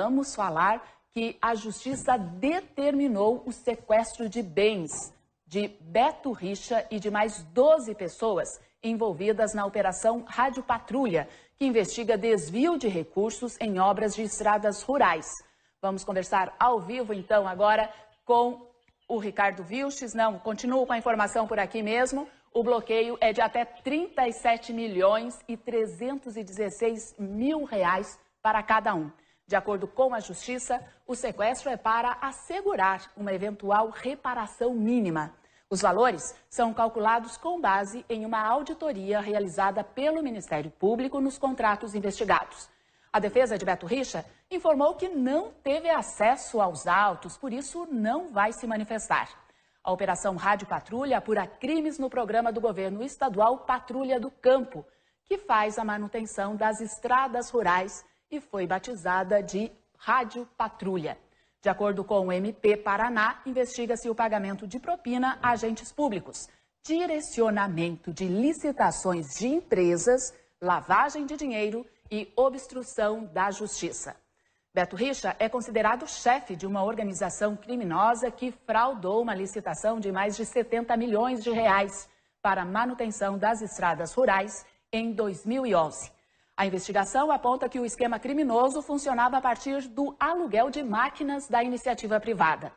Vamos falar que a justiça determinou o sequestro de bens de Beto Richa e de mais 12 pessoas envolvidas na operação Rádio Patrulha, que investiga desvio de recursos em obras de estradas rurais. Vamos conversar ao vivo então agora com o Ricardo Vilches. Não, continuo com a informação por aqui mesmo. O bloqueio é de até 37 milhões e 316 mil reais para cada um. De acordo com a Justiça, o sequestro é para assegurar uma eventual reparação mínima. Os valores são calculados com base em uma auditoria realizada pelo Ministério Público nos contratos investigados. A defesa de Beto Richa informou que não teve acesso aos autos, por isso não vai se manifestar. A Operação Rádio Patrulha apura crimes no programa do governo estadual Patrulha do Campo, que faz a manutenção das estradas rurais e foi batizada de Rádio Patrulha. De acordo com o MP Paraná, investiga-se o pagamento de propina a agentes públicos, direcionamento de licitações de empresas, lavagem de dinheiro e obstrução da justiça. Beto Richa é considerado chefe de uma organização criminosa que fraudou uma licitação de mais de 70 milhões de reais para manutenção das estradas rurais em 2011. A investigação aponta que o esquema criminoso funcionava a partir do aluguel de máquinas da iniciativa privada.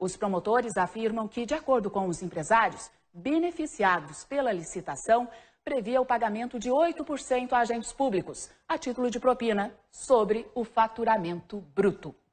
Os promotores afirmam que, de acordo com os empresários, beneficiados pela licitação, previa o pagamento de 8% a agentes públicos, a título de propina, sobre o faturamento bruto.